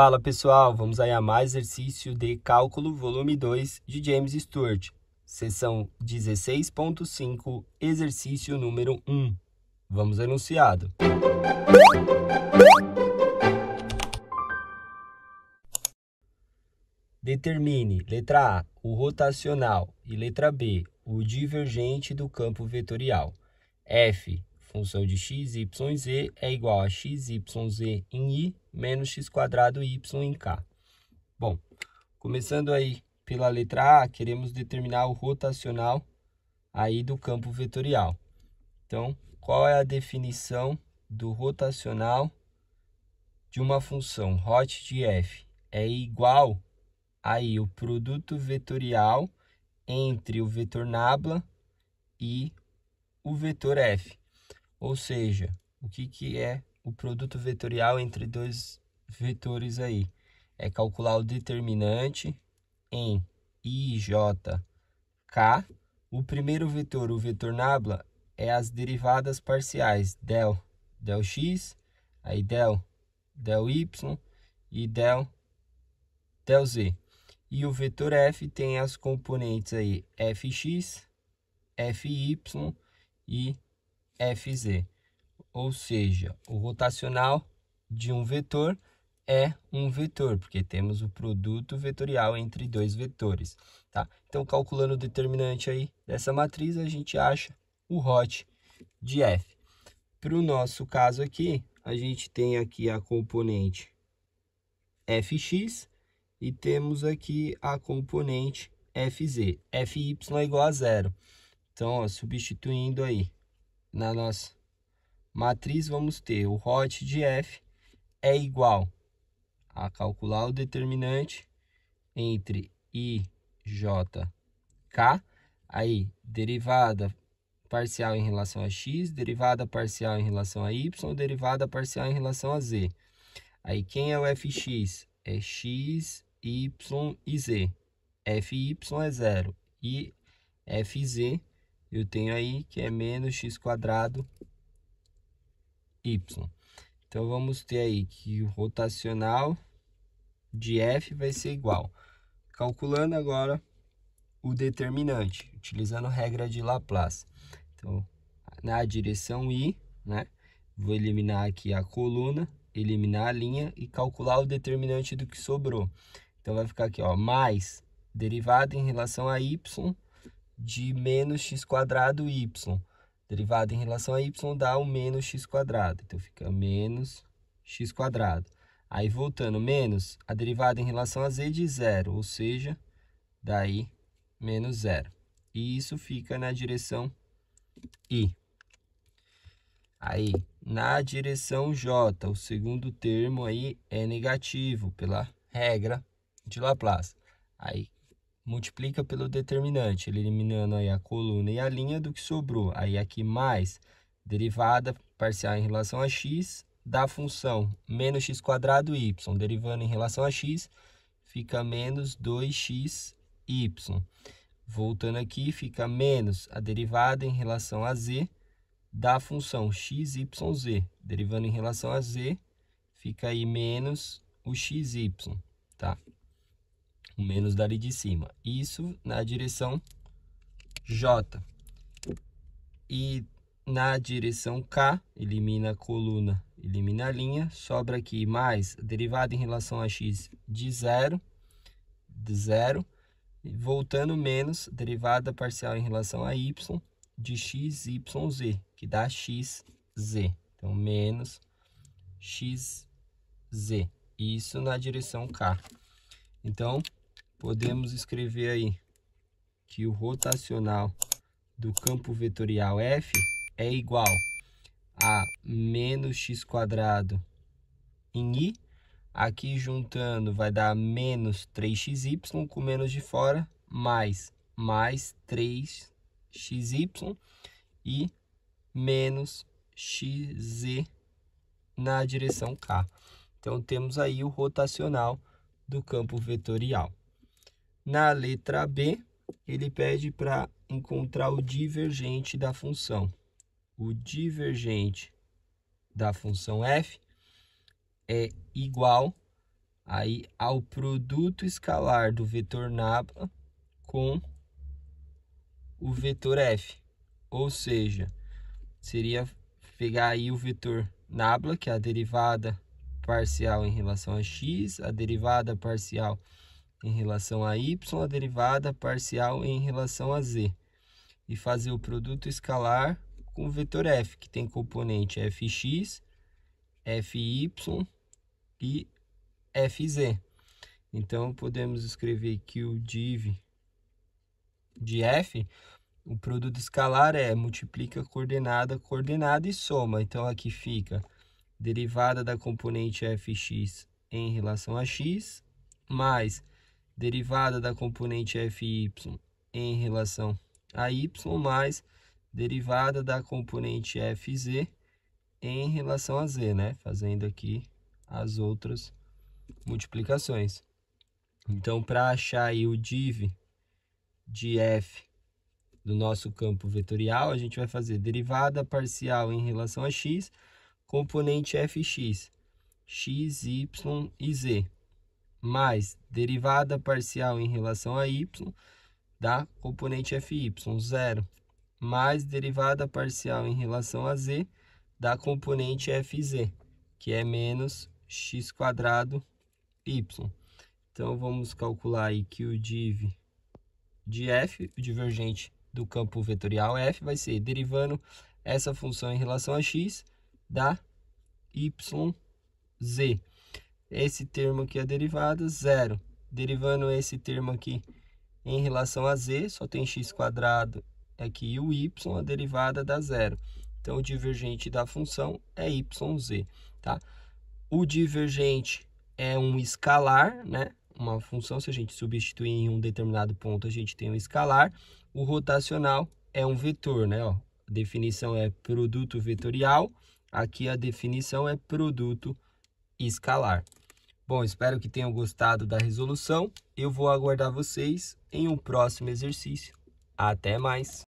Fala pessoal, vamos aí a mais exercício de cálculo, volume 2 de James Stewart, seção 16.5, exercício número 1. Vamos ao enunciado. Determine, letra A, o rotacional e letra B, o divergente do campo vetorial. F, função de x, y, z é igual a x, y, z em i menos x quadrado y em k. Bom, começando aí pela letra A, queremos determinar o rotacional aí do campo vetorial. Então, qual é a definição do rotacional de uma função Rot de f? É igual aí o produto vetorial entre o vetor nabla e o vetor f. Ou seja, o que, que é o produto vetorial entre dois vetores aí. É calcular o determinante em i, j, k. O primeiro vetor, o vetor nabla, é as derivadas parciais del, del x, aí del, del y e del, del z. E o vetor f tem as componentes aí fx, fy e fz. Ou seja, o rotacional de um vetor é um vetor, porque temos o produto vetorial entre dois vetores. Tá? Então, calculando o determinante aí dessa matriz, a gente acha o ROT de F. Para o nosso caso aqui, a gente tem aqui a componente Fx e temos aqui a componente Fz. Fy é igual a zero. Então, ó, substituindo aí na nossa matriz, vamos ter o ROT de F é igual a calcular o determinante entre i j k aí derivada parcial em relação a x, derivada parcial em relação a y, derivada parcial em relação a z. Aí quem é o fx? É x, y e z. fy é zero e fz eu tenho aí que é menos x y. Então vamos ter aí que o rotacional de f vai ser igual. Calculando agora o determinante, utilizando a regra de Laplace. Então, na direção i, né? Vou eliminar aqui a coluna, eliminar a linha e calcular o determinante do que sobrou. Então vai ficar aqui, ó, mais derivada em relação a y de menos x quadrado y. Derivada em relação a y dá o menos x quadrado. Então, fica menos x quadrado. Aí, voltando, menos a derivada em relação a z de zero, ou seja, daí menos zero. E isso fica na direção i. Aí, na direção j, o segundo termo aí é negativo pela regra de Laplace. Aí, multiplica pelo determinante, eliminando aí a coluna e a linha do que sobrou. Aí aqui mais derivada parcial em relação a x da função menos x quadrado y, derivando em relação a x, fica menos 2xy. Voltando aqui, fica menos a derivada em relação a z da função xyz. Derivando em relação a z, fica aí menos o xy, tá? o menos dali de cima. Isso na direção J. E na direção K, elimina a coluna, elimina a linha, sobra aqui mais derivada em relação a x de zero, de zero, voltando menos derivada parcial em relação a y de x, y, z, que dá x, z. Então, menos x, z. Isso na direção K. Então, podemos escrever aí que o rotacional do campo vetorial F é igual a menos x quadrado em i. Aqui juntando vai dar menos 3xy com menos de fora, mais mais 3xy e menos xz na direção k. Então temos aí o rotacional do campo vetorial. Na letra B, ele pede para encontrar o divergente da função. O divergente da função f é igual aí ao produto escalar do vetor nabla com o vetor f. Ou seja, seria pegar aí o vetor nabla, que é a derivada parcial em relação a x, a derivada parcial em relação a y, a derivada parcial em relação a z. E fazer o produto escalar com o vetor f, que tem componente fx, fy e fz. Então, podemos escrever que o div de f, o produto escalar é multiplica coordenada, coordenada e soma. Então, aqui fica derivada da componente fx em relação a x, mais derivada da componente FY em relação a Y mais derivada da componente FZ em relação a Z, né? Fazendo aqui as outras multiplicações. Então, para achar aí o div de F do nosso campo vetorial, a gente vai fazer derivada parcial em relação a x, componente fx, x, y e z mais derivada parcial em relação a y da componente fy, zero, mais derivada parcial em relação a z da componente fz, que é menos x quadrado y. Então, vamos calcular aí que o div de f, o divergente do campo vetorial f, vai ser derivando essa função em relação a x da yz esse termo aqui é derivado, zero. Derivando esse termo aqui em relação a z, só tem x quadrado aqui e o y, a derivada dá zero. Então, o divergente da função é yz, tá? O divergente é um escalar, né? Uma função, se a gente substituir em um determinado ponto, a gente tem um escalar. O rotacional é um vetor, né? Ó, a definição é produto vetorial, aqui a definição é produto escalar. Bom, espero que tenham gostado da resolução. Eu vou aguardar vocês em um próximo exercício. Até mais!